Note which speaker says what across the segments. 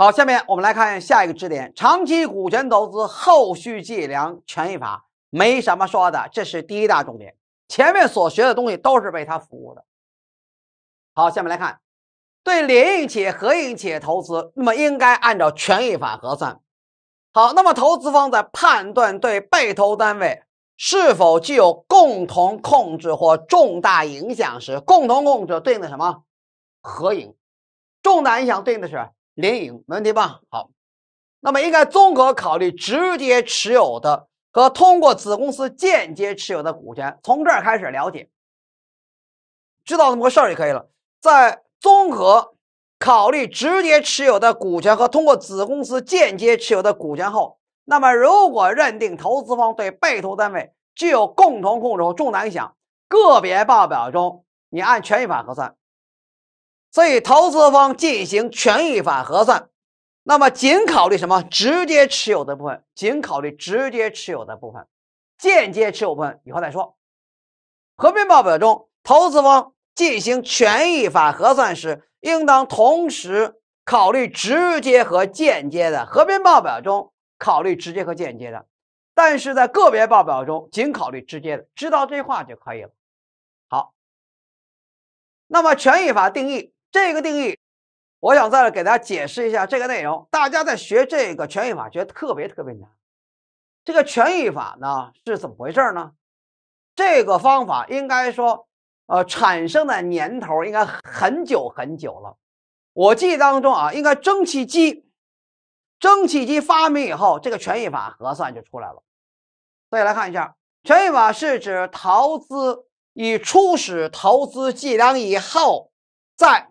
Speaker 1: 好，下面我们来看下一个支点：长期股权投资后续计量权益法没什么说的，这是第一大重点。前面所学的东西都是为它服务的。好，下面来看对联营企业、合营企业投资，那么应该按照权益法核算。好，那么投资方在判断对被投单位是否具有共同控制或重大影响时，共同控制对应的什么？合营，重大影响对应的是？联营没问题吧？好，那么应该综合考虑直接持有的和通过子公司间接持有的股权，从这儿开始了解，知道怎么回事儿就可以了。在综合考虑直接持有的股权和通过子公司间接持有的股权后，那么如果认定投资方对被投单位具有共同控制重大影响，个别报表中你按权益法核算。所以投资方进行权益法核算，那么仅考虑什么？直接持有的部分，仅考虑直接持有的部分，间接持有部分以后再说。合并报表中，投资方进行权益法核算时，应当同时考虑直接和间接的。合并报表中考虑直接和间接的，但是在个别报表中仅考虑直接的。知道这话就可以了。好，那么权益法定义。这个定义，我想再来给大家解释一下这个内容。大家在学这个权益法觉得特别特别难。这个权益法呢是怎么回事呢？这个方法应该说，呃，产生的年头应该很久很久了。我记当中啊，应该蒸汽机，蒸汽机发明以后，这个权益法核算就出来了。再来看一下，权益法是指投资以初始投资计量以后，在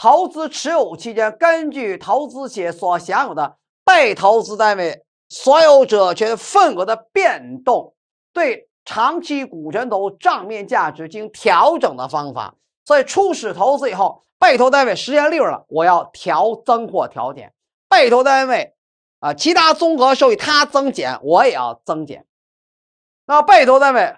Speaker 1: 投资持有期间，根据投资企业所享有的被投资单位所有者权份额的变动，对长期股权投资账面价值进行调整的方法。所以，初始投资以后，被投单位实现利润了，我要调增或调减被投单位啊，其他综合收益它增减，我也要增减。那被投单位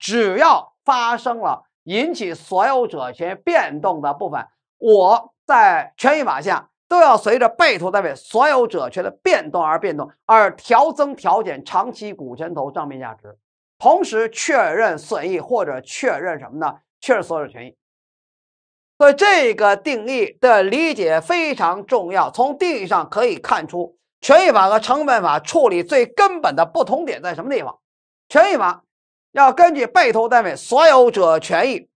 Speaker 1: 只要发生了引起所有者权变动的部分，我在权益法下都要随着被投单位所有者权的变动而变动，而调增调减长期股权投资账面价值，同时确认损益或者确认什么呢？确认所有者权益。所以这个定义的理解非常重要。从定义上可以看出，权益法和成本法处理最根本的不同点在什么地方？权益法要根据被投单位所有者权益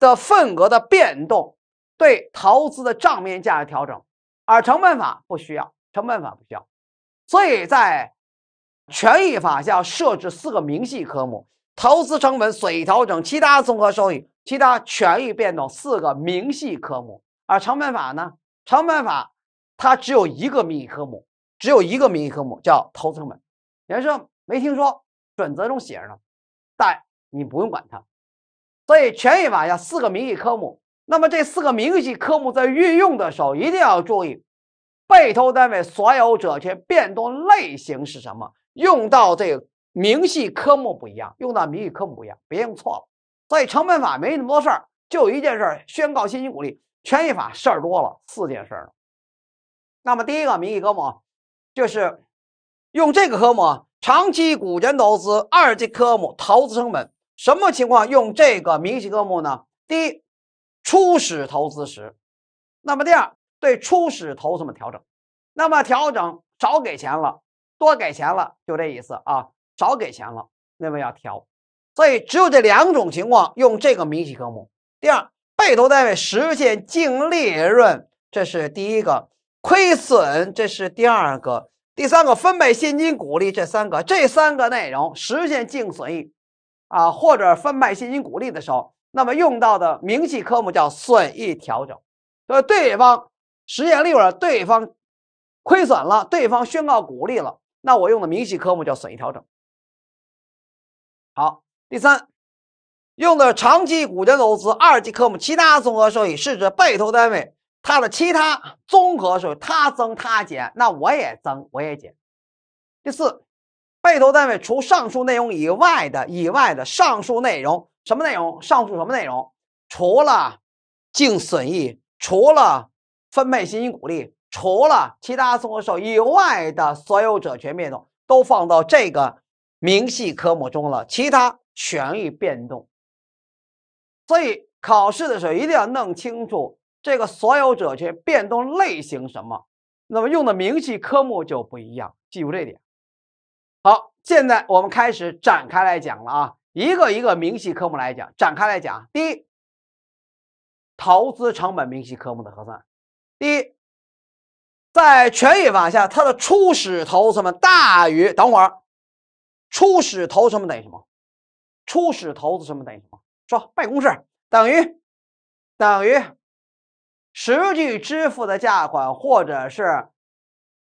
Speaker 1: 的份额的变动。对投资的账面价值调整，而成本法不需要，成本法不需要，所以在权益法下设置四个明细科目：投资成本、损益调整、其他综合收益、其他权益变动四个明细科目。而成本法呢，成本法它只有一个明细科目，只有一个明细科目叫投资成本。有人说没听说，准则中写着，呢，但你不用管它。所以权益法下四个明细科目。那么这四个明细科目在运用的时候一定要注意，被投单位所有者权变动类型是什么，用到这明细科目不一样，用到明细科目不一样，别用错了。所以成本法没那么多事儿，就一件事，宣告现金股利。权益法事儿多了，四件事儿。那么第一个明细科目就是用这个科目长期股权投资二级科目投资成本，什么情况用这个明细科目呢？第一。初始投资时，那么第二对初始投资的调整，那么调整少给钱了，多给钱了，就这意思啊，少给钱了，那么要调。所以只有这两种情况用这个明细科目。第二，被投单位实现净利润，这是第一个；亏损，这是第二个；第三个，分配现金股利，这三个，这三个内容实现净损益啊，或者分派现金股利的时候。那么用到的明细科目叫损益调整，所以对方实现利润对方亏损了，对方宣告鼓励了，那我用的明细科目叫损益调整。好，第三，用的长期股权投资二级科目其他综合收益是指被投单位它的其他综合收益它增它减，那我也增我也减。第四，被投单位除上述内容以外的以外的上述内容。什么内容？上述什么内容？除了净损益，除了分配现金股利，除了其他综合收益以外的所有者权变动，都放到这个明细科目中了。其他权益变动，所以考试的时候一定要弄清楚这个所有者权变动类型什么，那么用的明细科目就不一样。记住这点。好，现在我们开始展开来讲了啊。一个一个明细科目来讲，展开来讲，第一，投资成本明细科目的核算，第一，在权益法下，它的初始投资成本大于，等会儿，初始投资成本等于什么？初始投资成本等于什么？说背公式，等于，等于，实际支付的价款或者是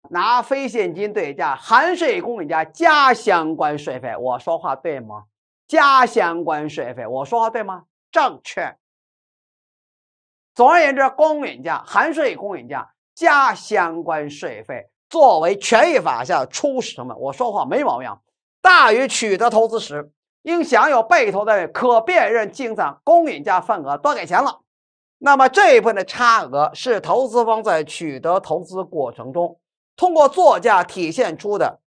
Speaker 1: 拿非现金对价含税公允价加相关税费，我说话对吗？加相关税费，我说话对吗？正确。总而言之，公允价含税公允价加相关税费作为权益法下的初始成本，我说话没毛病。大于取得投资时应享有被投的可辨认净资产公允价份额，多给钱了。那么这一部分的差额是投资方在取得投资过程中通过作价体现出的，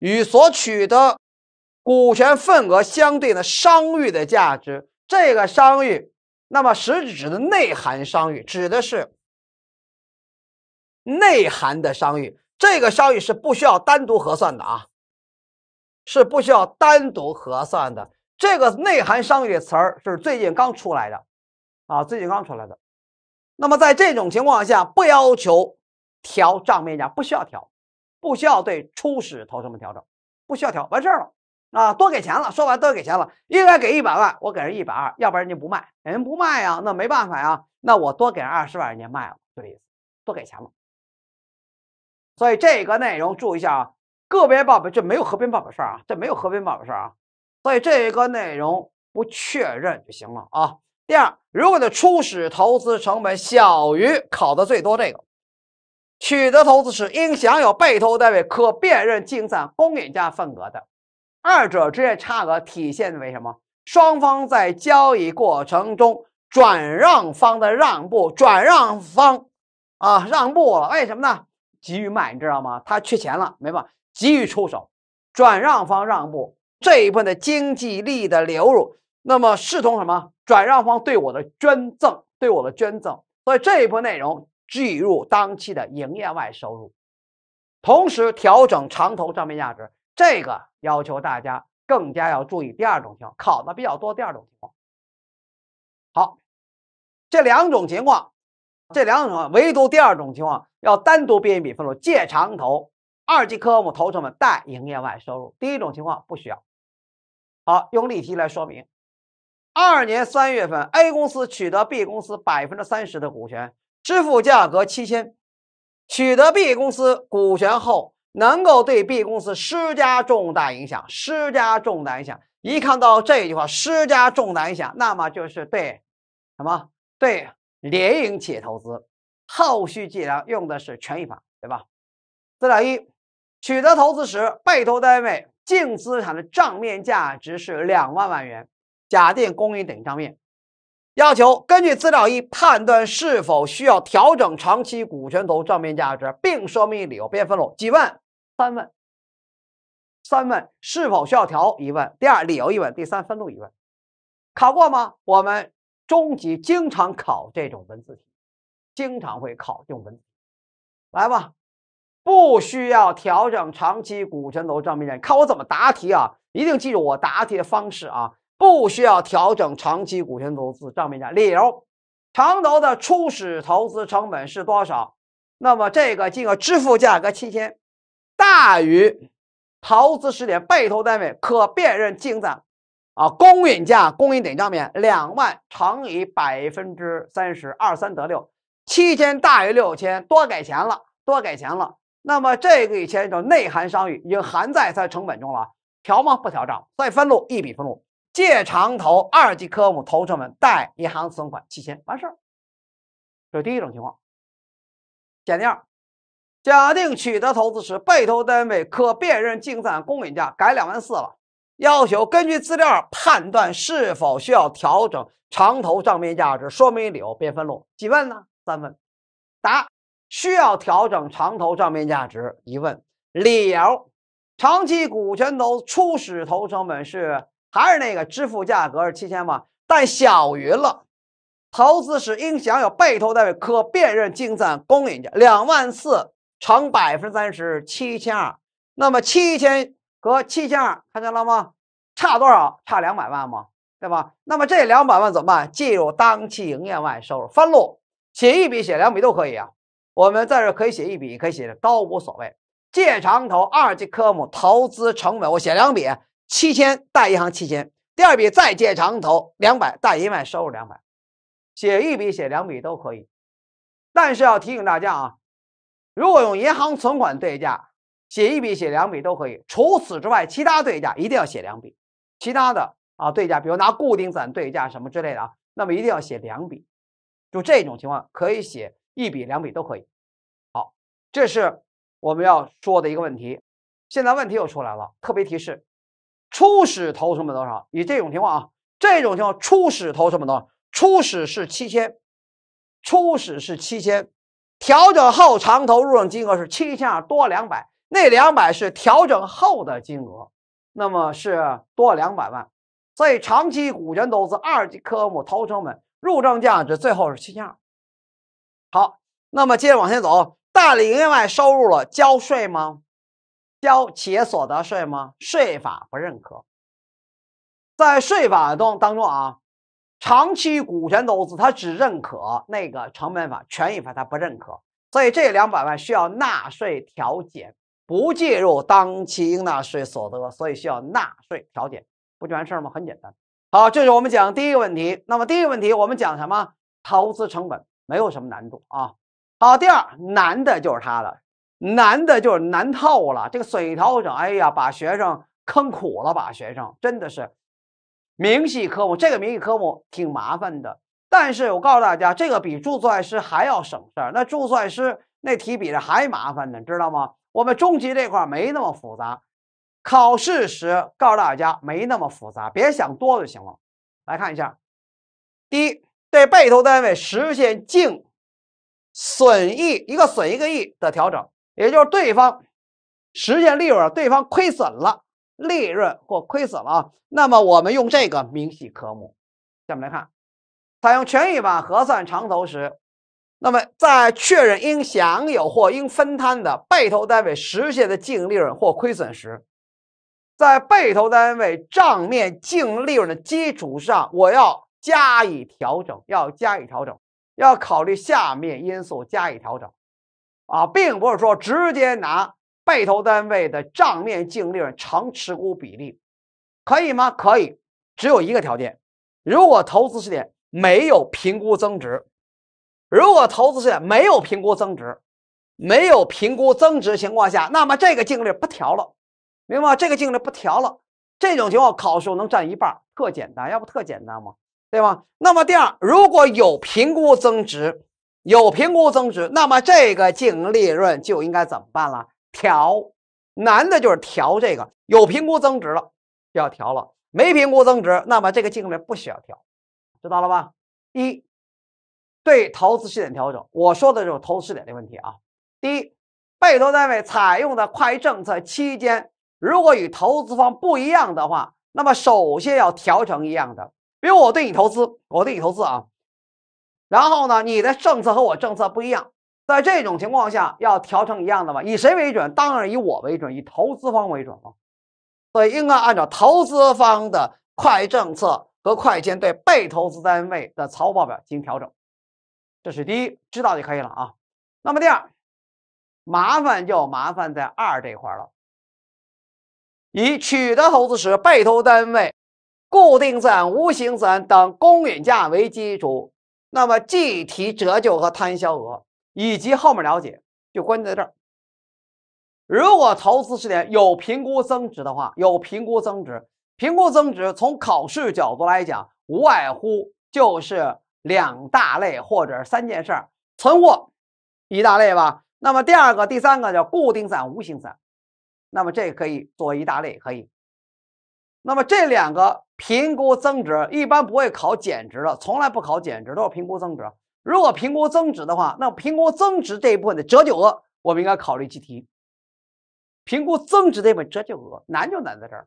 Speaker 1: 与所取得。股权份额相对的商誉的价值，这个商誉，那么实质的内涵商誉指的是内涵的商誉，这个商誉是不需要单独核算的啊，是不需要单独核算的。这个内涵商誉的词儿是最近刚出来的，啊，最近刚出来的。那么在这种情况下，不要求调账面价，不需要调，不需要对初始投资者们调整，不需要调，完事儿了。啊，多给钱了，说完多给钱了，应该给一百万，我给人一百二，要不然人家不卖，人家不卖呀，那没办法呀，那我多给人二十万，人家卖了，就这意思，多给钱了。所以这个内容注意一下啊，个别报表这没有合并报表事儿啊，这没有合并报表事儿啊，所以这一个内容不确认就行了啊。第二，如果的初始投资成本小于考的最多这个，取得投资时应享有被投单位可辨认净资产公允价份额的。二者之间差额体现为什么？双方在交易过程中，转让方的让步，转让方啊让步了，为什么呢？急于卖，你知道吗？他缺钱了，没办法，急于出手，转让方让步这一部分的经济利益的流入，那么视同什么？转让方对我的捐赠，对我的捐赠，所以这一部分内容计入当期的营业外收入，同时调整长投账面价值。这个要求大家更加要注意第二种情况，考的比较多。第二种情况，好，这两种情况，这两种情况，唯独第二种情况要单独编一笔分录，借长投二级科目投什么？贷营业外收入。第一种情况不需要。好，用例题来说明。二年三月份，A 公司取得 B 公司百分之三十的股权，支付价格七千，取得 B 公司股权后。能够对 B 公司施加重大影响，施加重大影响。一看到这句话“施加重大影响”，那么就是对什么？对联营企业投资，后续计量用的是权益法，对吧？资料一，取得投资时，被投单位净资产的账面价值是两万万元，假定公允等于账面。要求根据资料一判断是否需要调整长期股权投资账面价值，并说明理由。变分了，几问？三问，三问是否需要调？一问，第二理由一问，第三分录一问，考过吗？我们中级经常考这种文字题，经常会考这种文字来吧。不需要调整长期股权投资账面价，看我怎么答题啊！一定记住我答题的方式啊！不需要调整长期股权投资账面价，理由：长投的初始投资成本是多少？那么这个金额支付价格七千。大于投资时点被投单位可辨认净资产啊公允价公允点账面两万乘以百分之三十二三得六七千大于六千多给钱了多给钱了那么这个一千就内含商誉已经含在它成本中了调吗不调账再分录一笔分录借长投二级科目投资成本贷银行存款七千完事儿这是第一种情况，简掉。二。假定取得投资时，被投单位可辨认净资产公允价改两万四了。要求根据资料判断是否需要调整长投账面价值，说明理由变分录。几问呢？三问。答：需要调整长投账面价值。一问理由：长期股权投资初始投成本是还是那个支付价格是七千万，但小于了投资时应享有被投单位可辨认净资产公允价两万四。乘百分之三十，七千二。那么七千和七千二，看见了吗？差多少？差两百万吗？对吧？那么这两百万怎么办？计入当期营业外收入。翻录，写一笔，写两笔都可以啊。我们在这可以写一笔，可以写两都无所谓。借长投二级科目投资成本，我写两笔，七千贷银行七千。第二笔再借长投两百贷银业外收入两百，写一笔写两笔都可以。但是要提醒大家啊。如果用银行存款对价，写一笔写两笔都可以。除此之外，其他对价一定要写两笔。其他的啊，对价，比如拿固定资产对价什么之类的啊，那么一定要写两笔。就这种情况，可以写一笔两笔都可以。好，这是我们要说的一个问题。现在问题又出来了。特别提示：初始投什么多少？以这种情况啊，这种情况初始投什么多少？初始是七千，初始是七千。调整后长投入账金额是七千二多两百，那两百是调整后的金额，那么是多两百万。所以长期股权投资二级科目投成本入账价值最后是七千二。好，那么接着往前走，代理业外收入了交税吗？交企业所得税吗？税法不认可，在税法中当中啊。长期股权投资，他只认可那个成本法，权益法他不认可，所以这两百万需要纳税调减，不计入当期应纳税所得，所以需要纳税调减，不就完事儿吗？很简单。好，这是我们讲第一个问题。那么第一个问题我们讲什么？投资成本没有什么难度啊。好，第二难的就是它了，难的就是难透了，这个水调整，哎呀，把学生坑苦了，把学生真的是。明细科目，这个明细科目挺麻烦的，但是我告诉大家，这个比注册师还要省事儿。那注册师那题比这还麻烦呢，知道吗？我们中级这块儿没那么复杂，考试时告诉大家没那么复杂，别想多就行了。来看一下，第一，对被投单位实现净损益，一个损一个亿的调整，也就是对方实现利润，对方亏损了。利润或亏损了，那么我们用这个明细科目。下面来看，采用权益法核算长投时，那么在确认应享有或应分摊的被投单位实现的净利润或亏损时，在被投单位账面净利润的基础上，我要加以调整，要加以调整，要考虑下面因素加以调整，啊，并不是说直接拿。被投单位的账面净利润长持股比例，可以吗？可以，只有一个条件：如果投资试点没有评估增值，如果投资试点没有评估增值，没有评估增值情况下，那么这个净利不调了，明白吗？这个净利不调了，这种情况考试能占一半，特简单，要不特简单吗？对吧？那么第二，如果有评估增值，有评估增值，那么这个净利润就应该怎么办了？调难的就是调这个有评估增值了就要调了，没评估增值，那么这个金额不需要调，知道了吧？一对投资试点调整，我说的就是投资试点的问题啊。第一，被投单位采用的会计政策期间如果与投资方不一样的话，那么首先要调成一样的。比如我对你投资，我对你投资啊，然后呢，你的政策和我政策不一样。在这种情况下，要调成一样的吗？以谁为准？当然以我为准，以投资方为准啊。所以应该按照投资方的会计政策和会计，对被投资单位的财务报表进行调整。这是第一，知道就可以了啊。那么第二，麻烦就麻烦在二这块了。以取得投资时被投单位固定资产、无形资产等公允价为基础，那么计提折旧和摊销额。以及后面了解，就关键在这儿。如果投资试点有评估增值的话，有评估增值，评估增值从考试角度来讲，无外乎就是两大类或者三件事儿：存货一大类吧，那么第二个、第三个叫固定散、无形散，那么这可以作为一大类，可以。那么这两个评估增值一般不会考减值的，从来不考减值，都是评估增值。如果评估增值的话，那评估增值这一部分的折旧额，我们应该考虑计提。评估增值这部分折旧额难就难在这儿。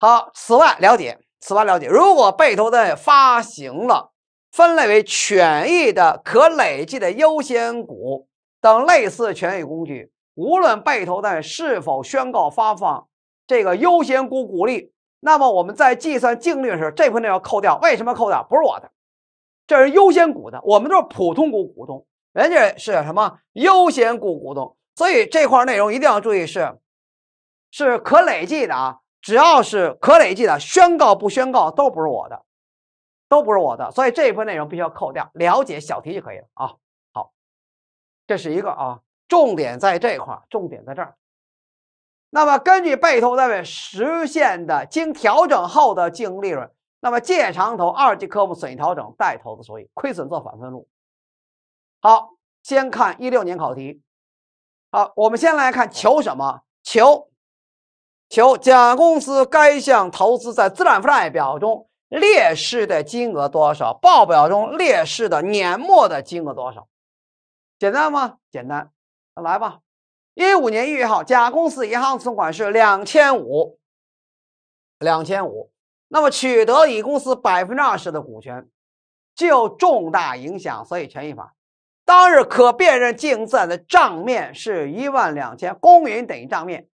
Speaker 1: 好，此外了解，此外了解。如果被投资发行了分类为权益的可累计的优先股等类似权益工具，无论被投资是否宣告发放这个优先股股利，那么我们在计算净利润时，这部分要扣掉。为什么扣掉？不是我的。这是优先股的，我们都是普通股股东，人家是什么优先股股东？所以这块内容一定要注意，是是可累计的啊，只要是可累计的，宣告不宣告都不是我的，都不是我的，所以这一部分内容必须要扣掉，了解小题就可以了啊。好，这是一个啊，重点在这块儿，重点在这儿。那么根据被投单位实现的经调整后的净利润。那么借长投二级科目损益调整，贷投资收益，亏损做反分录。好，先看一六年考题。好，我们先来看求什么？求求甲公司该项投资在资产负债表中列示的金额多少？报表中列示的年末的金额多少？简单吗？简单，来吧。一五年一号，甲公司银行存款是两千五，两千五。那么取得乙公司百分之二十的股权，具有重大影响，所以权益法。当日可辨认净资产的账面是一万两千，公允等于账面，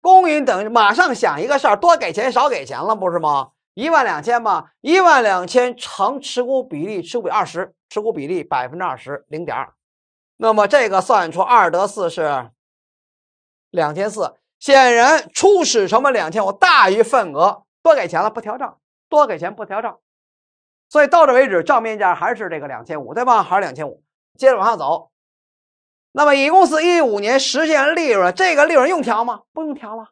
Speaker 1: 公允等于马上想一个事儿，多给钱少给钱了不是吗？一万两千嘛，一万两千乘持股比例，持股二十，持股比例百分之二十，零点二。那么这个算出二得四是两千四，显然初始成本两千我大于份额。多给钱了不调账，多给钱不调账，所以到这为止账面价还是这个两千五对吧？还是两千五。接着往上走，那么乙公司一五年实现利润，这个利润用调吗？不用调了，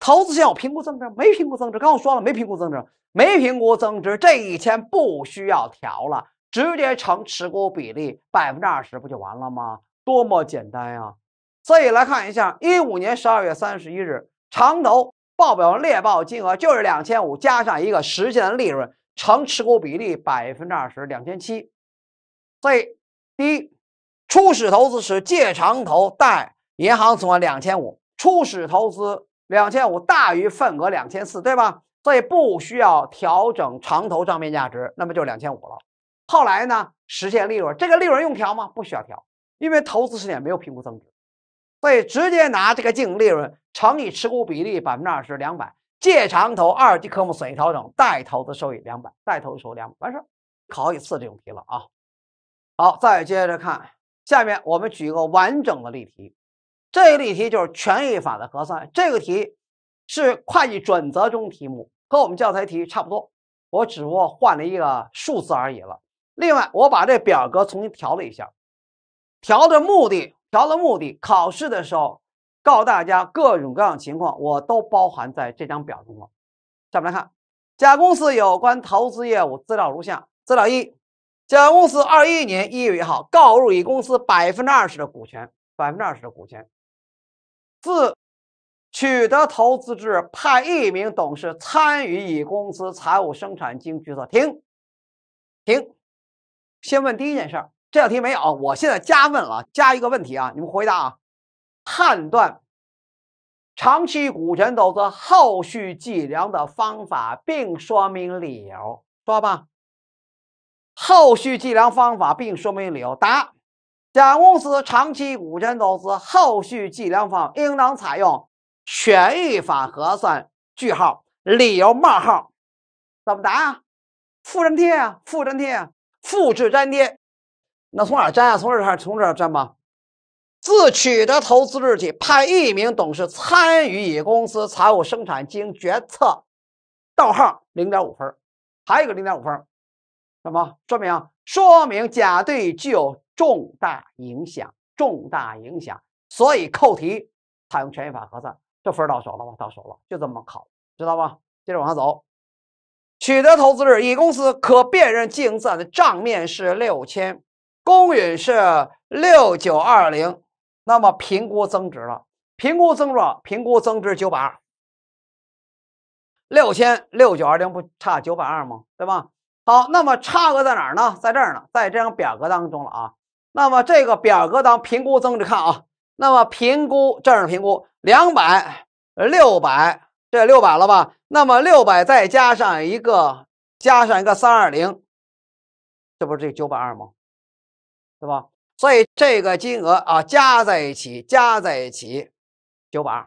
Speaker 1: 投资性有评估增值没评估增值？刚我说了没评估增值，没评估增值这一千不需要调了，直接乘持股比例百分之二十不就完了吗？多么简单呀！所以来看一下一五年十二月三十一日长投。报表列报金额就是两千五加上一个实现的利润乘持股比例百分之二十两千七，所以第一，初始投资是借长投贷银行存款两千五，初始投资两千五大于份额两千四对吧？所以不需要调整长投账面价值，那么就是两千五了。后来呢，实现利润，这个利润用调吗？不需要调，因为投资时间没有评估增值。所以直接拿这个净利润乘以持股比例百分之二十，两百借长投二级科目损益调整，贷投资收益两百，贷投资收益两百，完事儿。考一次这种题了啊？好，再接着看，下面我们举一个完整的例题。这一例题就是权益法的核算，这个题是会计准则中题目，和我们教材题差不多，我只不过换了一个数字而已了。另外，我把这表格重新调了一下，调的目的。条的目的，考试的时候告诉大家，各种各样情况我都包含在这张表中了。下面来看，甲公司有关投资业务资料如下：资料一，甲公司二一年一月一号告入乙公司百分之二十的股权，百分之二十的股权，自取得投资之日派一名董事参与乙公司财务、生产经营。决策。停，停，先问第一件事儿。这道题没有，我现在加问了，加一个问题啊，你们回答啊。判断长期股权投资后续计量的方法，并说明理由。说吧，后续计量方法并说明理由。答：甲公司长期股权投资后续计量方应当采用权益法核算。句号，理由冒号，怎么答啊？复制粘贴啊，复制粘贴，复制粘贴。那从哪儿占啊？从这儿始，从这儿占吗？自取得投资日起，派一名董事参与乙公司财务生产经营决策。逗号，零点五分，还有一个零点五分，什么？说明？说明甲对具有重大影响，重大影响，所以扣题，采用权益法核算，这分到手了吗？到手了，就这么考，知道吗？接着往下走，取得投资日，乙公司可辨认净资产的账面是六千。公允是六九二零，那么评估增值了，评估增值，评估增值九百二，六千六九二零不差九百二吗？对吧？好，那么差额在哪儿呢？在这儿呢，在这张表格当中了啊。那么这个表格当评估增值看啊，那么评估正是评估两百六百，这六百了吧？那么六百再加上一个加上一个三二零，这不是这九百二吗？对吧？所以这个金额啊，加在一起，加在一起，九百二，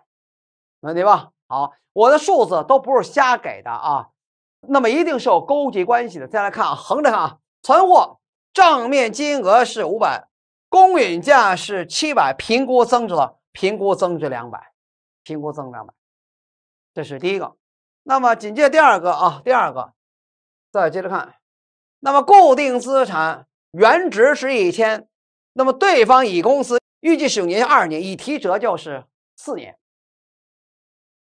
Speaker 1: 没问题吧？好，我的数字都不是瞎给的啊，那么一定是有勾稽关系的。再来看啊，横着看啊，存货账面金额是五百，公允价是七百，评估增值了，评估增值两百，评估增两百，这是第一个。那么紧接第二个啊，第二个，再接着看，那么固定资产。原值是一千，那么对方乙公司预计使用年限二十年，已提折旧是四年。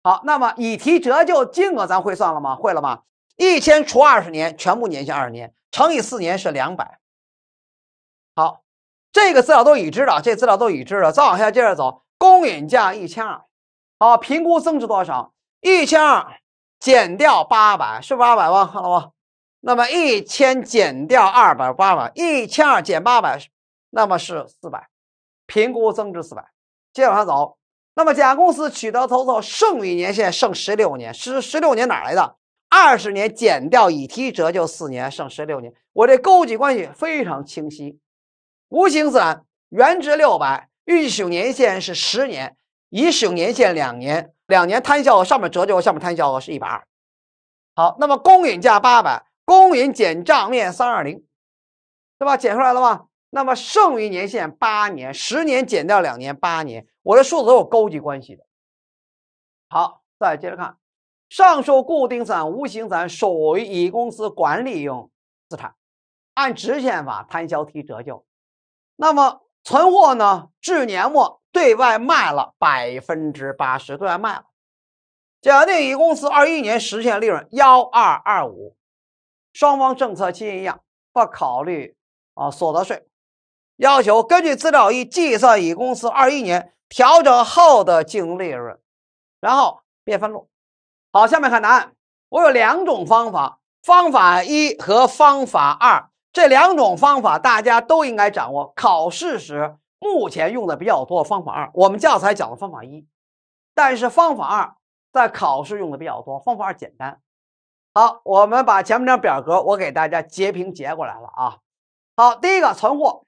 Speaker 1: 好，那么已提折旧金额咱会算了吗？会了吗？一千除二十年，全部年限二十年，乘以四年是两百。好，这个资料都已知了，这资料都已知了，再往下接着走，公允价一千二，好，评估增值多少？一千二减掉八百，是不八百万？看到吗？那么一千减掉二百八百，一千二减八百，那么是四百，评估增值四百，接着往下走。那么甲公司取得投资后剩余年限剩十六年，是十六年哪来的？二十年减掉已提折旧四年，剩十六年。我这勾稽关系非常清晰。无形资产原值六百，预计使用年限是十年，已使用年限两年，两年摊销额上面折旧下面摊销额是一百二。好，那么公允价八百。公允减账面三二零，对吧？减出来了吧？那么剩余年限八年，十年减掉两年，八年，我的数字都有勾稽关系的。好，再接着看，上述固定资产、无形资产属于乙公司管理用资产，按直线法摊销提折旧。那么存货呢？至年末对外卖了百分之八十，对外卖了。假定乙公司二一年实现利润幺二二五。双方政策期限一样，不考虑啊所得税。要求根据资料一计算乙公司二一年调整后的净利润，然后列分录。好，下面看答案。我有两种方法，方法一和方法二。这两种方法大家都应该掌握。考试时目前用的比较多方法二，我们教材讲的方法一，但是方法二在考试用的比较多，方法二简单。好，我们把前面那表格我给大家截屏截过来了啊。好，第一个存货，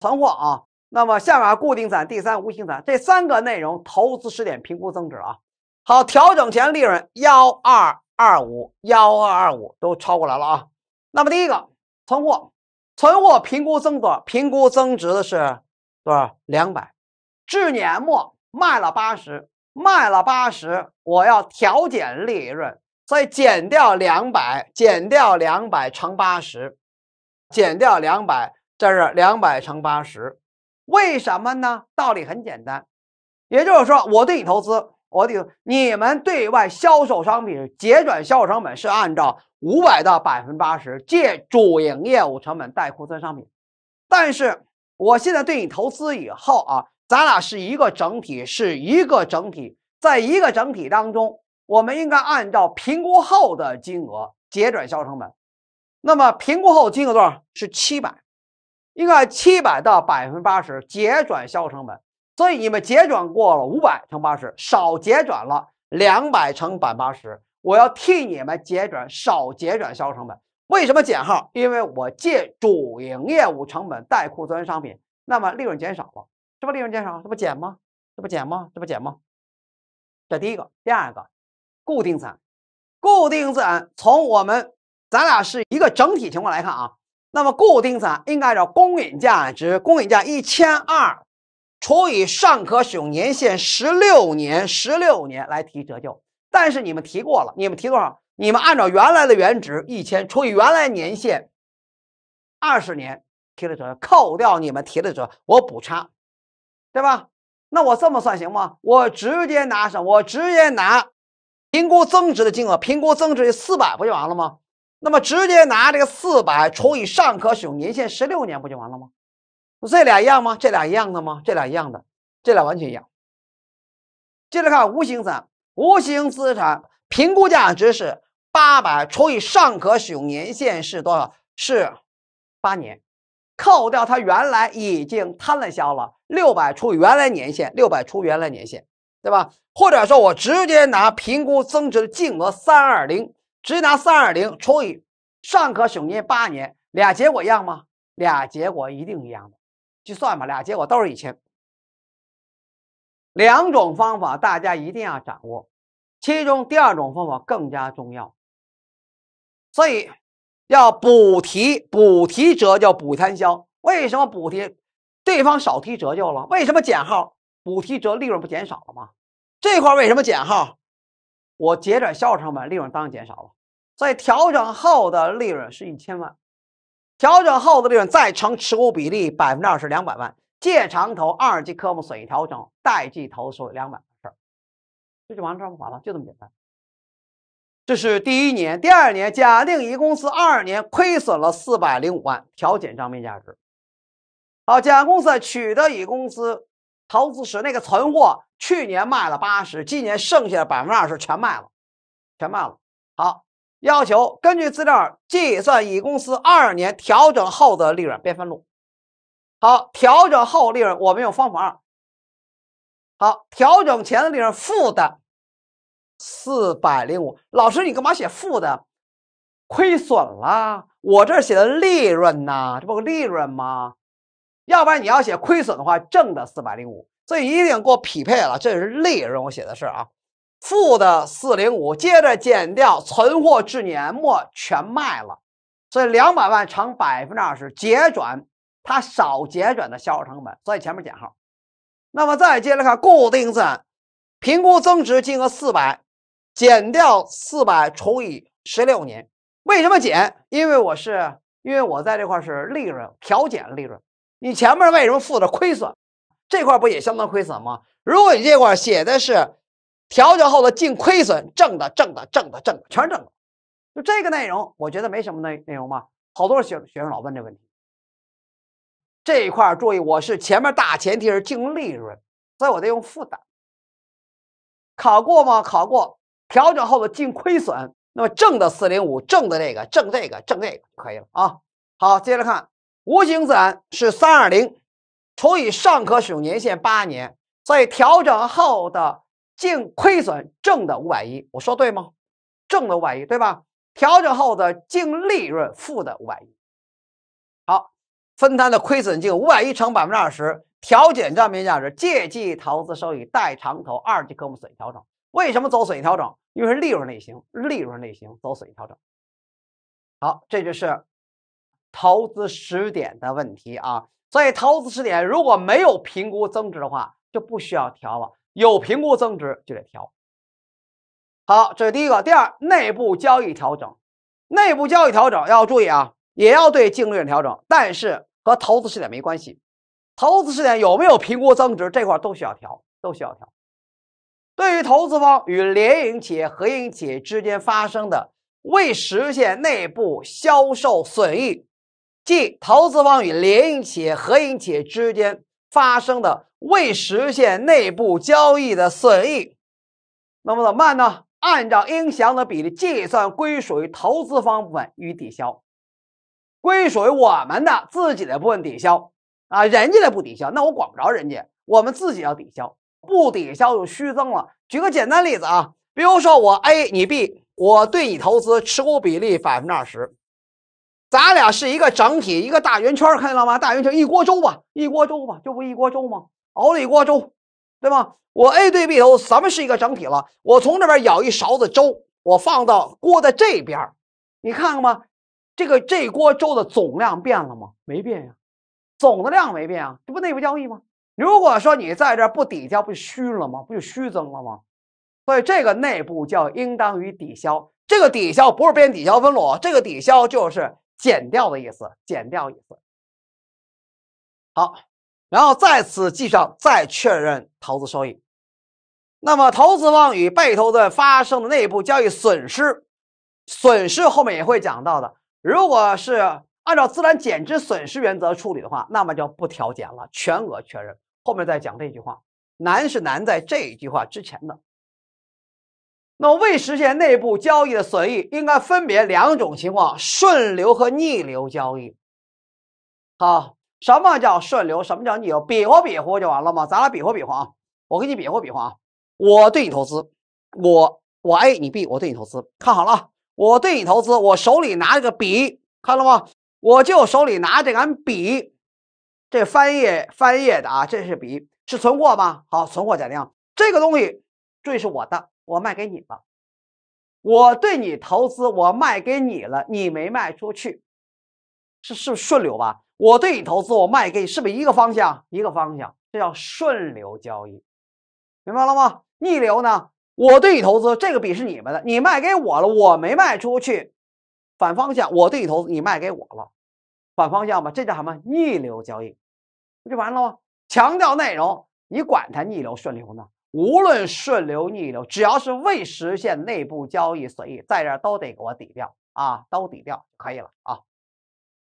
Speaker 1: 存货啊，那么下面固定资产、第三无形资产这三个内容，投资时点评估增值啊。好，调整前利润幺二二五幺二二五都超过来了啊。那么第一个存货，存货评估多少？评估增值的是多少？两百，至年末卖了八十，卖了八十，我要调减利润。所以减掉两百，减掉两百乘八十，减掉两百，这是两百乘八十。为什么呢？道理很简单，也就是说，我对你投资，我对你们对外销售商品结转销售成本是按照五百到百分之八十借主营业务成本贷库存商品。但是我现在对你投资以后啊，咱俩是一个整体，是一个整体，在一个整体当中。我们应该按照评估后的金额结转销成本，那么评估后金额多少？是七百，应该七百到百分之八十结转销成本。所以你们结转过了五百乘八十，少结转了两百乘百八十。我要替你们结转少结转销售成本。为什么减号？因为我借主营业务成本带库存商品，那么利润减少了，这不？利润减少，这不减吗？这不减吗？这不减吗？这第一个，第二个。固定资产，固定资产从我们咱俩是一个整体情况来看啊，那么固定资产应该按照公允价值，公允价一千二除以上可使用年限十六年，十六年来提折旧。但是你们提过了，你们提多少？你们按照原来的原值一千除以原来年限二十年提的折旧，扣掉你们提的折，我补差，对吧？那我这么算行吗？我直接拿上，我直接拿。评估增值的金额，评估增值四百不就完了吗？那么直接拿这个四百除以上可使用年限十六年不就完了吗？这俩一样吗？这俩一样的吗？这俩一样的，这俩完全一样。接着看无形资产，无形资产评估价值是八百除以上可使用年限是多少？是八年，扣掉它原来已经摊了销了六百除以原来年限，六百除以原来年限，对吧？或者说我直接拿评估增值的净额三二零，直接拿三二零除以上可使用年八年，俩结果一样吗？俩结果一定一样的，计算吧，俩结果都是一千。两种方法大家一定要掌握，其中第二种方法更加重要，所以要补提补提折旧补摊销。为什么补提？对方少提折旧了？为什么减号补提折利润不减少了吗？这块为什么减号？我结转销售成本，利润当然减少了。所以调整后的利润是一千万，调整后的利润再乘持股比例百分之二十，两百万。借长投二级科目损益调整，贷记投资两百万。这儿这就完账不法了，就这么简单。这是第一年，第二年，假定乙公司二年亏损了四百零五万，调减账面价值。好，甲公司取得乙公司。投资时那个存货去年卖了八十，今年剩下的百分之二十全卖了，全卖了。好，要求根据资料计算乙公司二年调整后的利润别分录。好，调整后利润我们用方法二。好，调整前的利润负的四百零五。老师，你干嘛写负的？亏损了？我这写的利润呢？这不利润吗？要不然你要写亏损的话，正的四百零五，所以一定给我匹配了，这是利润我写的是啊，负的四零五，接着减掉存货至年末全卖了，所以两百万乘百分之二十结转，它少结转的销售成本，所以前面减号。那么再接着看固定资产评估增值金额四百，减掉四百除以十六年，为什么减？因为我是因为我在这块是利润调减利润。你前面为什么负的亏损？这块不也相当亏损吗？如果你这块写的是调整后的净亏损，挣的挣的挣的挣的全是挣的，就这个内容，我觉得没什么内内容吧。好多学学生老问这问题。这一块注意，我是前面大前提是净利润，所以我得用负的。考过吗？考过。调整后的净亏损，那么挣的四零五，挣的这个挣这个挣这个就可以了啊。好，接着看。无形资产是三二零除以上可使用年限八年，所以调整后的净亏损正的五百一，我说对吗？正的五百一对吧？调整后的净利润负的五百一，好，分摊的亏损净五百一乘百分之二十，调减账面价值，借记投资收益，贷长投二级科目损益调整。为什么走损益调整？因为是利润类型，利润类型走损益调整。好，这就是。投资时点的问题啊，所以投资时点如果没有评估增值的话，就不需要调了；有评估增值就得调。好，这是第一个。第二，内部交易调整，内部交易调整要注意啊，也要对净利润调整，但是和投资时点没关系。投资时点有没有评估增值这块都需要调，都需要调。对于投资方与联营企业、合营企业之间发生的未实现内部销售损益，即投资方与联营企业、合营企业之间发生的未实现内部交易的损益，那么怎么办呢？按照应享的比例计算，归属于投资方部分予以抵消，归属于我们的自己的部分抵消啊，人家的不抵消，那我管不着人家，我们自己要抵消，不抵消就虚增了。举个简单例子啊，比如说我 A 你 B，我对你投资持股比例百分之二十。咱俩是一个整体，一个大圆圈，看到吗？大圆圈一锅粥吧，一锅粥吧，就不一锅粥吗？熬了一锅粥，对吧？我 A 对 B 头，咱们是一个整体了。我从这边舀一勺子粥，我放到锅的这边，你看看吧，这个这锅粥的总量变了吗？没变呀，总的量没变啊，这不内部交易吗？如果说你在这不抵消，不就虚了吗？不就虚增了吗？所以这个内部叫应当于抵消，这个抵消不是边抵消分路，这个抵消就是。减掉的意思，减掉意思。好，然后在此记上，再确认投资收益。那么，投资方与被投资发生的内部交易损失，损失后面也会讲到的。如果是按照资产减值损失原则处理的话，那么就不调减了，全额确认。后面再讲这句话，难是难在这一句话之前的。那未实现内部交易的损益，应该分别两种情况：顺流和逆流交易。好，什么叫顺流？什么叫逆流？比划比划就完了吗？咱俩比划比划啊！我给你比划比划啊！我对你投资，我我 A 你 B，我对你投资，看好了我对你投资，我手里拿这个笔，看了吗？我就手里拿这杆笔，这翻页翻页的啊！这是笔，是存货吗？好，存货减量，这个东西注意是我的。我卖给你了，我对你投资，我卖给你了，你没卖出去，是是顺流吧？我对你投资，我卖给你，是不是一个方向？一个方向，这叫顺流交易，明白了吗？逆流呢？我对你投资，这个笔是你们的，你卖给我了，我没卖出去，反方向，我对你投资，你卖给我了，反方向吧，这叫什么逆流交易？不就完了吗？强调内容，你管它逆流顺流呢？无论顺流逆流，只要是未实现内部交易损益，在这儿都得给我抵掉啊，都抵掉就可以了啊。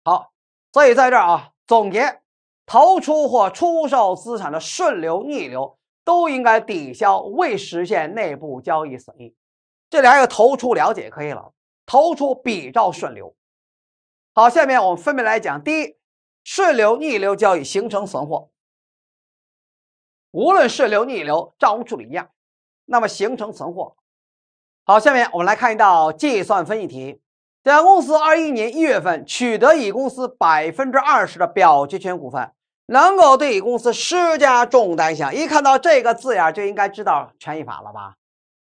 Speaker 1: 好，所以在这儿啊，总结，投出或出售资产的顺流逆流都应该抵消未实现内部交易损益。这俩要投出了解可以了，投出比照顺流。好，下面我们分别来讲，第一，顺流逆流交易形成存货。无论是流逆流账务处理一样，那么形成存货。好，下面我们来看一道计算分析题。甲公司21年1月份取得乙公司20%的表决权股份，能够对乙公司施加重大影响。一看到这个字眼就应该知道权益法了吧？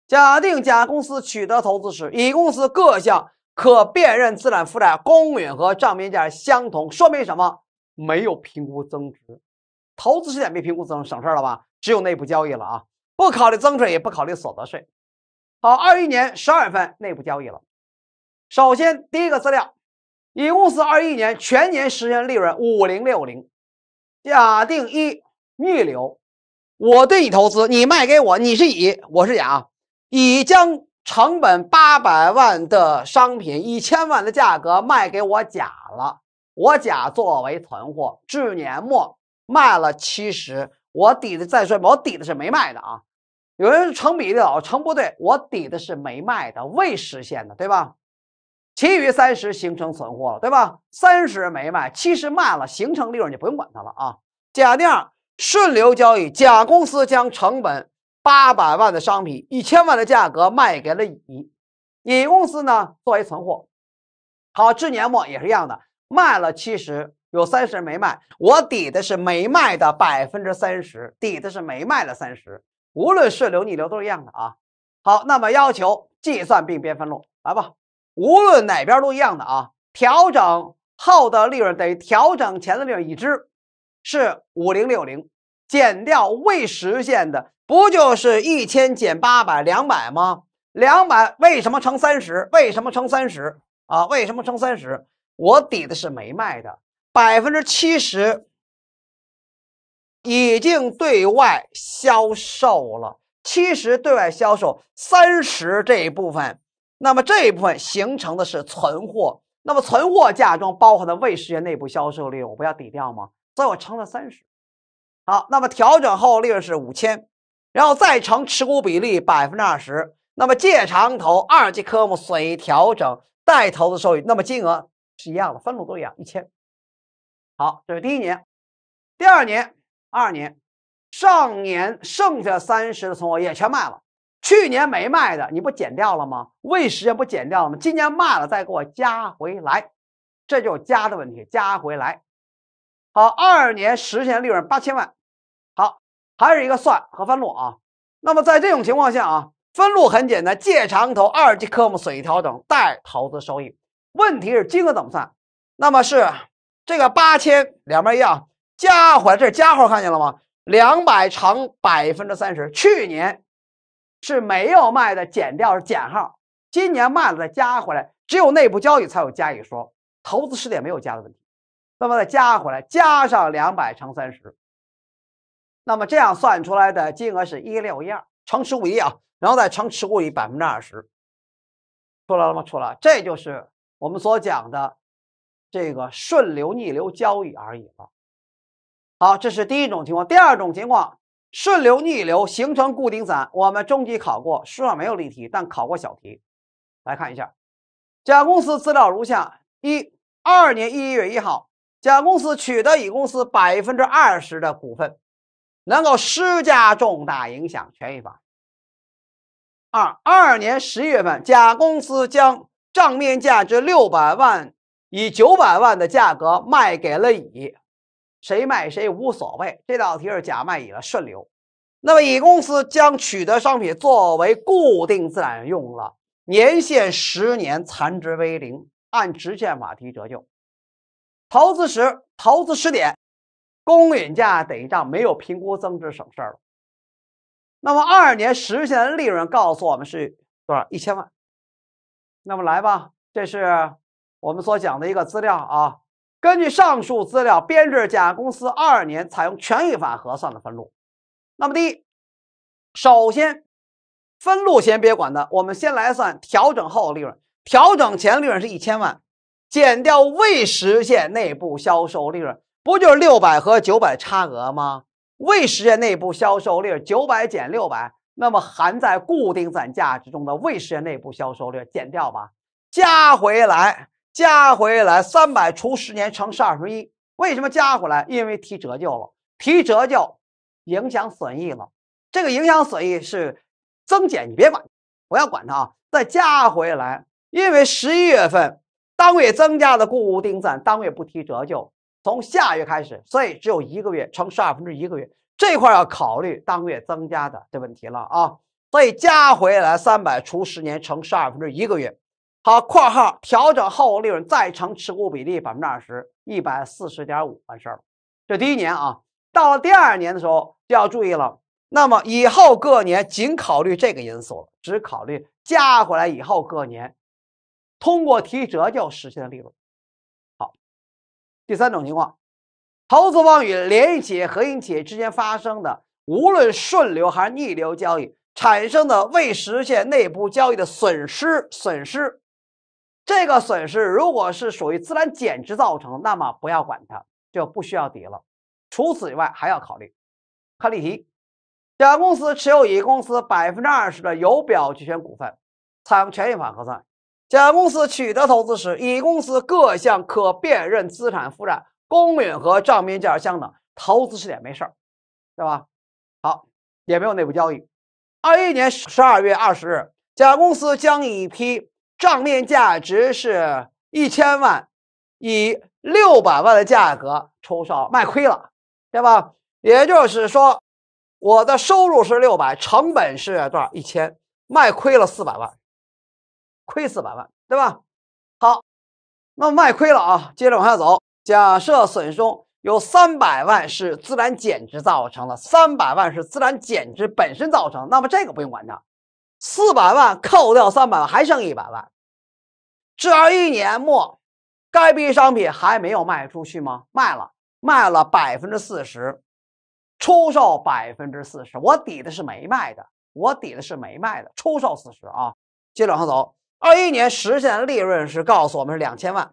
Speaker 1: 假定甲公司取得投资时，乙公司各项可辨认资产负债公允和账面价相同，说明什么？没有评估增值。投资试点被评估增省事了吧？只有内部交易了啊！不考虑增值税，也不考虑所得税。好，二一年十二月份内部交易了。首先，第一个资料，乙公司二一年全年实现利润五零六零。假定一逆流，我对你投资，你卖给我，你是乙，我是甲。乙将成本八百万的商品，一千万的价格卖给我甲了，我甲作为存货至年末。卖了七十，我抵的再说我抵的是没卖的啊，有人成比例了，成不对。我抵的是没卖的，未实现的，对吧？其余三十形成存货了，对吧？三十没卖，七十卖了，形成利润就不用管它了啊。假定顺流交易，甲公司将成本八百万的商品，一千万的价格卖给了乙，乙公司呢作为存货。好，至年末也是一样的，卖了七十。有三十没卖，我抵的是没卖的百分之三十，抵的是没卖的三十。无论顺流逆流都是一样的啊。好，那么要求计算并编分录，来吧。无论哪边都一样的啊。调整后的利润等于调整前的利润，已知是五零六零，减掉未实现的，不就是一千减八百两百吗？两百为什么乘三十？为什么乘三十？啊，为什么乘三十？我抵的是没卖的。百分之七十已经对外销售了，七十对外销售，三十这一部分，那么这一部分形成的是存货，那么存货价中包含的未实现内部销售利，润，我不要抵掉吗？所以我乘了三十。好，那么调整后利润是五千，然后再乘持股比例百分之二十，那么借长投二级科目随调整待投资收益，那么金额是一样的，分录都一样，一千。好，这是第一年，第二年，二年，上年剩下三十的存货也全卖了，去年没卖的你不减掉了吗？未实现不减掉了吗？今年卖了再给我加回来，这就加的问题，加回来。好，二年实现利润八千万，好，还是一个算和分录啊。那么在这种情况下啊，分录很简单，借长投二级科目损益调整，贷投资收益。问题是金额怎么算？那么是。这个八千两边一样，加回来是加号，看见了吗？两百乘百分之三十，去年是没有卖的，减掉是减号，今年卖了再加回来，只有内部交易才有加一说，投资试点没有加的问题。那么再加回来，加上两百乘三十，那么这样算出来的金额是一六一二，乘十五一啊，然后再乘持股率百分之二十，出来了吗？出来，这就是我们所讲的。这个顺流逆流交易而已了。好，这是第一种情况。第二种情况，顺流逆流形成固定伞，我们中级考过，书上没有例题，但考过小题。来看一下，甲公司资料如下：一二年一月一号，甲公司取得乙公司百分之二十的股份，能够施加重大影响，权益法。二二年十月份，甲公司将账面价值六百万。以九百万的价格卖给了乙，谁卖谁无所谓。这道题是甲卖乙了，顺流。那么乙公司将取得商品作为固定资产用了，年限十年，残值为零，按直线法提折旧。投资时投资时点，公允价等于账没有评估增值省事儿了。那么二年实现的利润告诉我们是多少？一千万。那么来吧，这是。我们所讲的一个资料啊，根据上述资料编制甲公司二年采用权益法核算的分录。那么，第一，首先分录先别管它，我们先来算调整后利润。调整前利润是一千万，减掉未实现内部销售利润，不就是六百和九百差额吗？未实现内部销售利润九百减六百，那么含在固定资产价值中的未实现内部销售利润减掉吧，加回来。加回来三百除十年乘十二分之一，为什么加回来？因为提折旧了，提折旧影响损益了。这个影响损益是增减，你别管，不要管它啊。再加回来，因为十一月份当月增加的固定资产当月不提折旧，从下月开始，所以只有一个月乘十二分之一个月。这块要考虑当月增加的这问题了啊。所以加回来三百除十年乘十二分之一个月。好，括号调整后利润再乘持股比例百分之二十，一百四十点五完事儿了。这第一年啊，到了第二年的时候就要注意了。那么以后各年仅考虑这个因素了，只考虑加回来以后各年通过提折旧实现的利润。好，第三种情况，投资方与联营企业、合营企业之间发生的无论顺流还是逆流交易产生的未实现内部交易的损失，损失。这个损失如果是属于自然减值造成，那么不要管它，就不需要抵了。除此以外，还要考虑。看例题：甲公司持有乙公司百分之二十的有表决权股份，采用权益法核算。甲公司取得投资时，乙公司各项可辨认资产负债公允和账面价值相等，投资时点没事儿，对吧？好，也没有内部交易。二一年十二月二十日，甲公司将一批。账面价值是一千万，以六百万的价格出售，卖亏了，对吧？也就是说，我的收入是六百，成本是多少？一千，卖亏了四百万，亏四百万，对吧？好，那卖亏了啊，接着往下走。假设损失中有三百万是自然减值造成的，三百万是自然减值本身造成，那么这个不用管它，四百万扣掉三百万，还剩一百万。至二一年末，该批商品还没有卖出去吗？卖了，卖了百分之四十，出售百分之四十。我抵的是没卖的，我抵的是没卖的，出售四十啊。接着往上走，二一年实现的利润是告诉我们是两千万，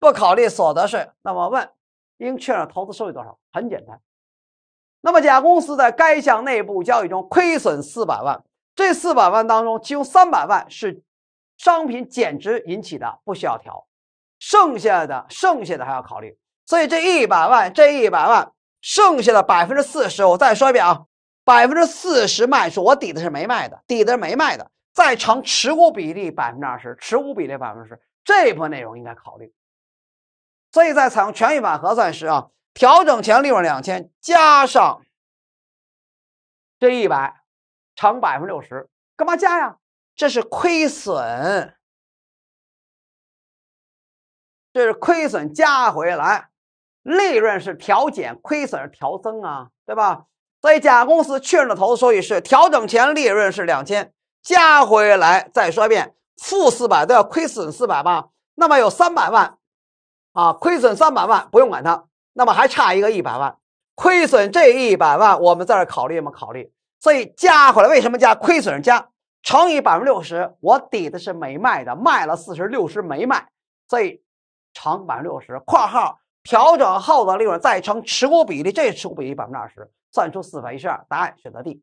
Speaker 1: 不考虑所得税。那么问，应确认投资收益多少？很简单，那么甲公司在该项内部交易中亏损四百万，这四百万当中，其中三百万是。商品减值引起的不需要调，剩下的剩下的还要考虑，所以这一百万这一百万剩下的百分之四十，我再说一遍啊，百分之四十卖出，我底子是没卖的，底子没卖的，再乘持股比例百分之二十，持股比例百分之十，这部分内容应该考虑。所以在采用权益法核算时啊，调整前利润两千加上这一百乘百分之六十，干嘛加呀？这是亏损，这是亏损加回来，利润是调减，亏损是调增啊，对吧？所以甲公司确认的投资收益是调整前利润是两千，加回来再说一遍，负四百都要亏损四百吧？那么有三百万啊，亏损三百万不用管它，那么还差一个一百万，亏损这一百万我们在这考虑吗？考虑，所以加回来为什么加？亏损加。乘以百分之六十，我抵的是没卖的，卖了四十六十没卖，所以乘百分之六十。括号调整后的利润再乘持股比例，这持股比例百分之二十，算出四百一十二。答案选择 D，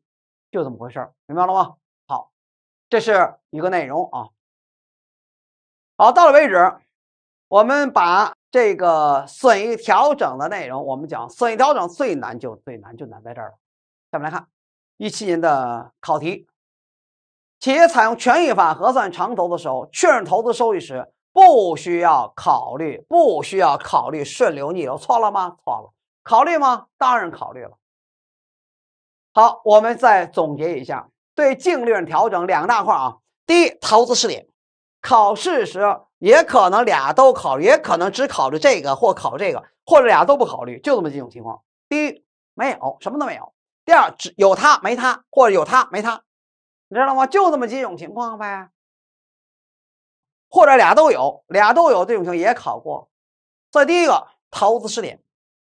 Speaker 1: 就这么回事明白了吗？好，这是一个内容啊。好，到了为止，我们把这个损益调整的内容，我们讲损益调整最难就最难就难在这儿了。下面来看一七年的考题。企业采用权益法核算长投的时候，确认投资收益时不需要考虑，不需要考虑顺流逆流，错了吗？错了，考虑吗？当然考虑了。好，我们再总结一下对净利润调整两大块啊。第一，投资试点，考试时也可能俩都考虑，也可能只考虑这个或考这个，或者俩都不考虑，就这么几种情况。第一，没有什么都没有；第二，只有它没它，或者有它没它。你知道吗？就这么几种情况呗，或者俩都有，俩都有这种情况也考过。所以第一个投资试点，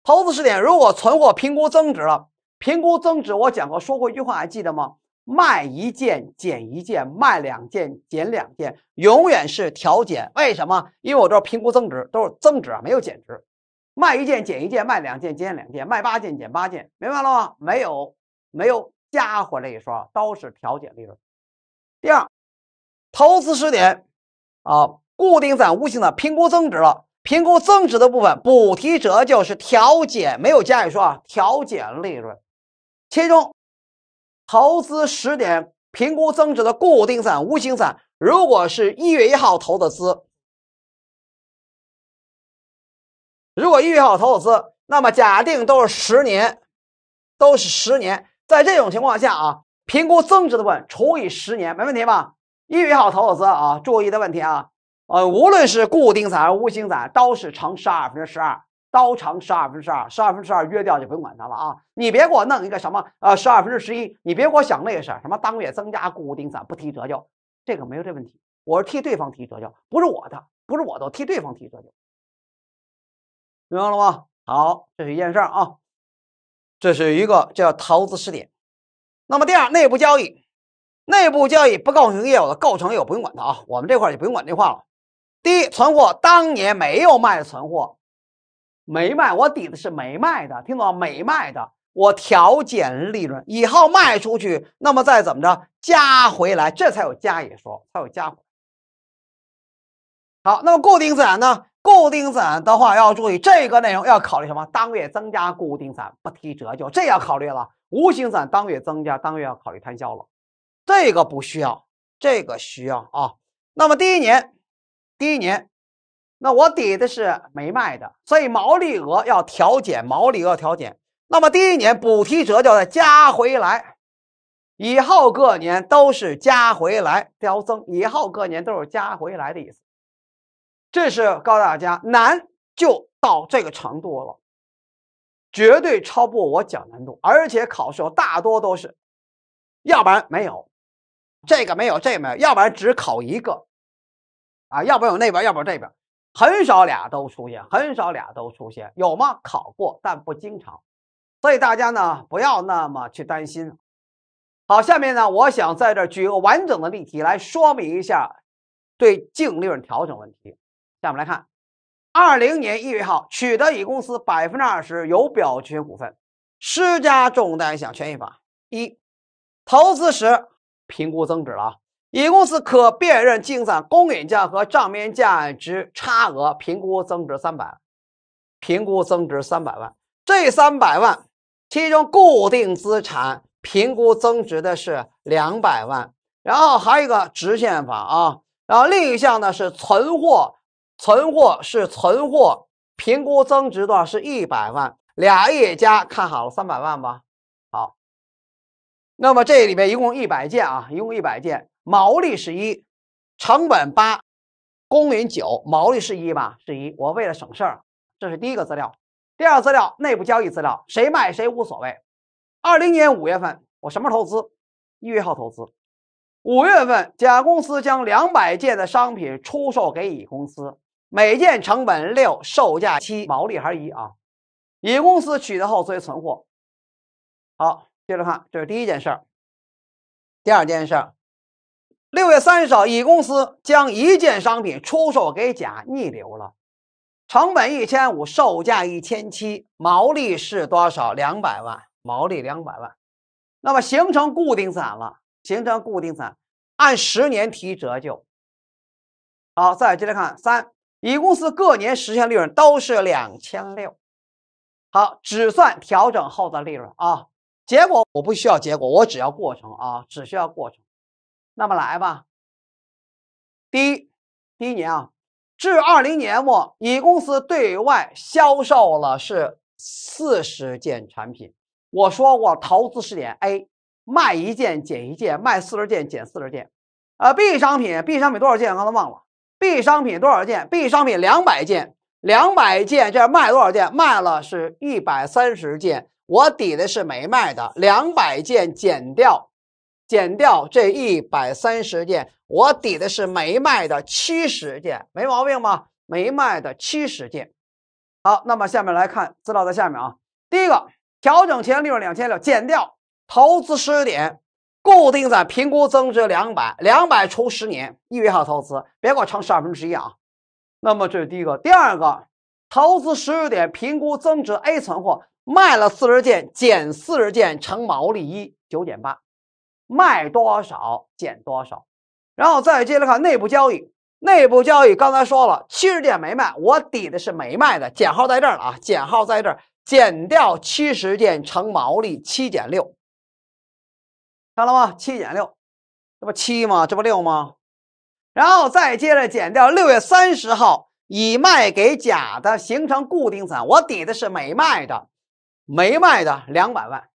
Speaker 1: 投资试点如果存货评估增值了，评估增值我讲课说过一句话，还记得吗？卖一件减一件，卖两件减两件，永远是调减。为什么？因为我这评估增值都是增值啊，没有减值。卖一件减一件，卖两件减两件，卖八件减八件，明白了吗？没有，没有。加回这一说都是调节利润。第二，投资时点啊，固定资产无形的评估增值了，评估增值的部分补提折旧是调减，没有加一说啊，调减利润。其中，投资十点评估增值的固定资产、无形资产，如果是一月一号投的资，如果一月一号投的资，那么假定都是十年，都是十年。在这种情况下啊，评估增值的部分除以十年，没问题吧？一号投资啊，注意的问题啊，呃，无论是固定资产、无形资产，都是乘十二分之十二，都乘十二分之十二，十二分之二约掉就不用管它了啊。你别给我弄一个什么呃十二分之十一，你别给我想那个儿，什么当月增加固定资产不提折旧，这个没有这问题。我是替对方提折旧，不是我的，不是我的，替对方提折旧，明白了吗？好，这是一件事儿啊。这是一个叫投资试点，那么第二内部交易，内部交易不构成业务的构成业务不用管它啊，我们这块儿就不用管这话了。第一存货当年没有卖的存货，没卖，我抵的是没卖的，听懂没卖的，我调减利润，以后卖出去，那么再怎么着加回来，这才有加也说，才有加。好，那么固定资产呢？固定资产的话要注意这个内容，要考虑什么？当月增加固定资产不提折旧，这要考虑了。无形资产当月增加，当月要考虑摊销了。这个不需要，这个需要啊。那么第一年，第一年，那我抵的是没卖的，所以毛利额要调减，毛利额调减。那么第一年补提折旧再加回来，以后各年都是加回来调增，以后各年都是加回来的意思。这是告诉大家难就到这个程度了，绝对超不过我讲难度，而且考试大多都是，要不然没有，这个没有这没有，要不然只考一个，啊，要不然那边要不然这边，很少俩都出现，很少俩都出现，有吗？考过但不经常，所以大家呢不要那么去担心。好，下面呢我想在这举个完整的例题来说明一下对净利润调整问题。下面来看，二零年一月号取得乙公司百分之二十有表决权股份，施加重大影响权益法。一、投资时评估增值了，乙公司可辨认净资产公允价和账面价值差额评估增值三百，评估增值三百万。这三百万，其中固定资产评估增值的是两百万，然后还有一个直线法啊，然后另一项呢是存货。存货是存货，评估增值多少？是一百万，俩亿加，看好了三百万吧。好，那么这里面一共一百件啊，一共一百件，毛利是一，成本八，公允九，毛利是一吧？是一。我为了省事儿，这是第一个资料。第二个资料，内部交易资料，谁卖谁无所谓。二零年五月份，我什么投资？一月号投资，五月份，甲公司将两百件的商品出售给乙公司。每件成本六，售价七，毛利还是一啊？乙公司取得后作为存货。好，接着看，这是第一件事儿。第二件事儿，六月三十号，乙公司将一件商品出售给甲，逆流了，成本一千五，售价一千七，毛利是多少？两百万，毛利两百万。那么形成固定资产了，形成固定资产，按十年提折旧。好，再接着看三。乙公司各年实现利润都是两千六，好，只算调整后的利润啊。结果我不需要结果，我只要过程啊，只需要过程。那么来吧。第一，第一年啊，至二零年末，乙公司对外销售了是四十件产品。我说过，投资试点 A 卖一件减一件，卖四十件减四十件。呃，B 商品，B 商品多少件？刚才忘了。B 商品多少件？B 商品两百件，两百件。这卖多少件？卖了是一百三十件。我抵的是没卖的两百件，减掉，减掉这一百三十件，我抵的是没卖的七十件，没毛病吧？没卖的七十件。好，那么下面来看资料，在下面啊。第一个，调整前利润两千六，减掉投资失点。固定在评估增值两百，两百除十年，一月号投资，别给我乘十二分之一啊。那么这是第一个，第二个，投资十六点评估增值 A 存货卖了四十件，减四十件乘毛利一九减八，卖多少减多少，然后再接着看内部交易。内部交易刚才说了七十件没卖，我抵的是没卖的，减号在这儿了啊，减号在这儿，减掉七十件乘毛利七减六。看了吗？七减六，这不七吗？这不六吗？然后再接着减掉六月三十号已卖给甲的形成固定资产，我抵的是没卖的，没卖的两百万，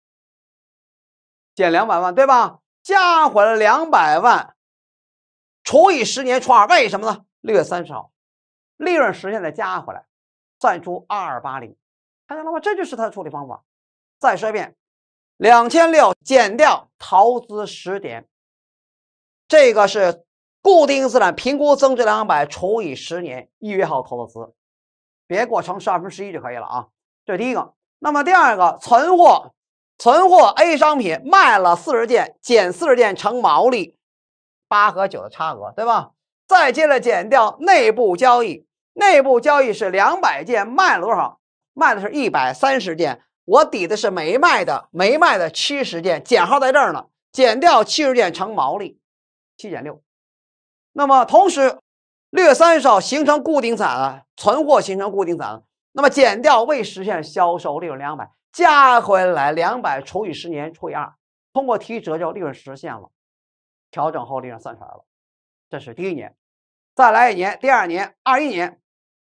Speaker 1: 减两百万，对吧？加回来两百万，除以十年除二，为什么呢？六月三十号利润实现再加回来，算出二八零。看到了吗？这就是它的处理方法。再说一遍。两千六减掉投资十点，这个是固定资产评估增值两百除以十年，一约好投资，别给我乘十二分十一就可以了啊。这是第一个。那么第二个，存货，存货 A 商品卖了四十件，减四十件乘毛利八和九的差额，对吧？再接着减掉内部交易，内部交易是两百件卖了多少？卖的是一百三十件。我抵的是没卖的，没卖的七十件，减号在这儿呢，减掉七十件成毛利，七减六，那么同时六月三十号形成固定产啊，存货形成固定产，那么减掉未实现销售利润两百，加回来两百除以十年除以二，通过提折旧利润实现了，调整后利润算出来了，这是第一年，再来一年，第二年二一年，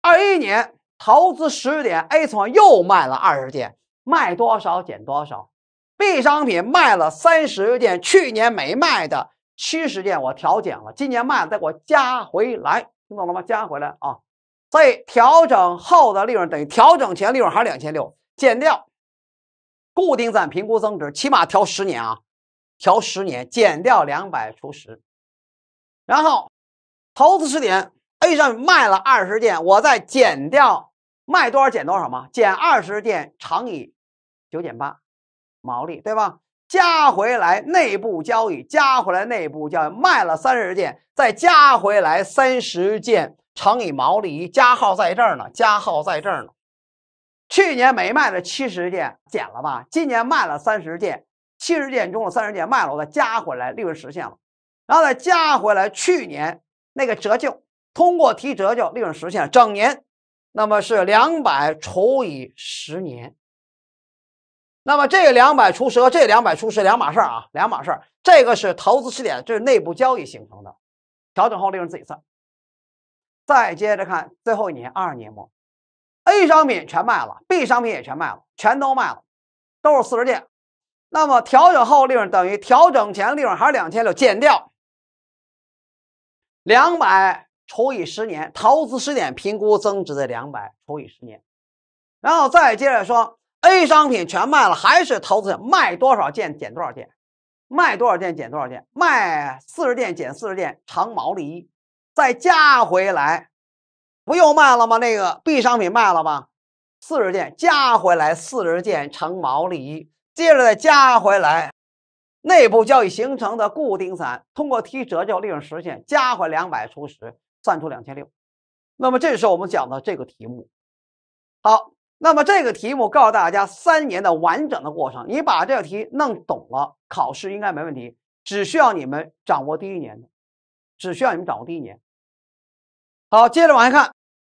Speaker 1: 二一年投资十点 A 仓又卖了二十件。卖多少减多少，B 商品卖了三十件，去年没卖的七十件我调减了，今年卖了再给我加回来，听懂了吗？加回来啊！所以调整后的利润等于调整前利润还是两千六？减掉，固定赞评估增值起码调十年啊，调十年减掉两百除十，然后投资试点 A 上卖了二十件，我再减掉卖多少减多少嘛？减二十件乘以。九减八，毛利对吧？加回来内部交易，加回来内部交易，卖了三十件，再加回来三十件乘以毛利，加号在这儿呢，加号在这儿呢。去年没卖的七十件，减了吧？今年卖了三十件，七十件中的三十件卖了，我再加回来，利润实现了，然后再加回来去年那个折旧，通过提折旧，利润实现了。整年，那么是两百除以十年。那么这两百除十和这两百除十两码事儿啊，两码事儿。这个是投资试点，这是内部交易形成的调整后利润自己算。再接着看最后一年，二年末，A 商品全卖了，B 商品也全卖了，全都卖了，都是四十件。那么调整后利润等于调整前利润还是两千六，减掉两百除以十年投资试点评估增值的两百除以十年，然后再接着说。A 商品全卖了，还是投资者卖多少件减多少件，卖多少件减多少件，卖四十件减四十件，长毛利一，再加回来，不又卖了吗？那个 B 商品卖了吧，四十件加回来四十件，成毛利一，接着再加回来，内部交易形成的固定产，通过提折旧利润实现，加回两百除十，算出两千六。那么这时候我们讲的这个题目，好。那么这个题目告诉大家三年的完整的过程，你把这个题弄懂了，考试应该没问题。只需要你们掌握第一年的，只需要你们掌握第一年。好，接着往下看，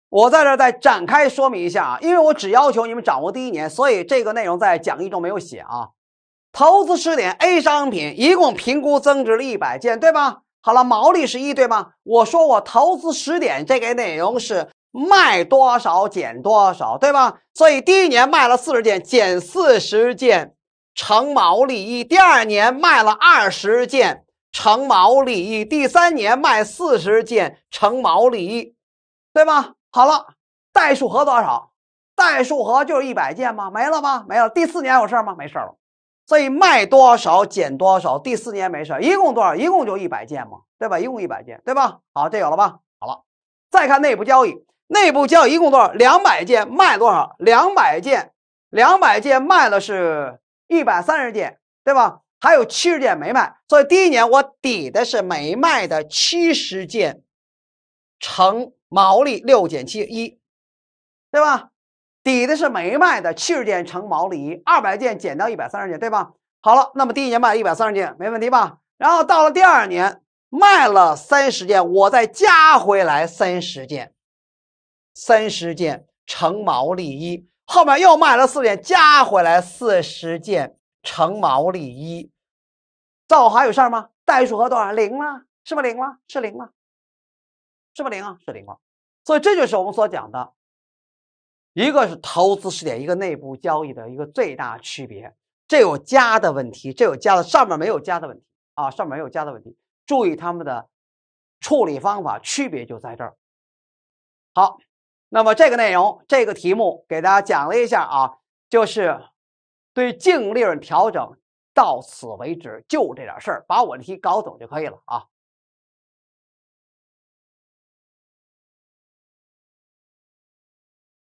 Speaker 1: 我在这再展开说明一下啊，因为我只要求你们掌握第一年，所以这个内容在讲义中没有写啊。投资试点 A 商品一共评估增值了一百件，对吧？好了，毛利是一，对吗？我说我投资十点这个内容是。卖多少减多少，对吧？所以第一年卖了四十件，减四十件成毛利一。第二年卖了二十件成毛利一。第三年卖四十件成毛利一，对吧？好了，代数和多少？代数和就是一百件吗？没了吧？没了。第四年还有事儿吗？没事儿了。所以卖多少减多少，第四年没事儿，一共多少？一共就一百件嘛，对吧？一共一百件，对吧？好，这有了吧？好了，再看内部交易。内部交易一共多少？两百件卖多少？两百件，两百件卖了是一百三十件，对吧？还有七十件没卖，所以第一年我抵的是没卖的七十件，乘毛利六减七一，对吧？抵的是没卖的七十件乘毛利，二百件减掉一百三十件，对吧？好了，那么第一年卖一百三十件没问题吧？然后到了第二年卖了三十件，我再加回来三十件。三十件成毛利一，后面又卖了四件，加回来四十件成毛利一，造还有事儿吗？代数和多少？零了，是不是零了？是零了，是不是零啊？是零了。所以这就是我们所讲的，一个是投资试点，一个内部交易的一个最大区别。这有加的问题，这有加的，上面没有加的问题啊，上面没有加的问题。注意他们的处理方法区别就在这儿。好。那么这个内容，这个题目给大家讲了一下啊，就是对净利润调整，到此为止就这点事儿，把我的题搞懂就可以了啊。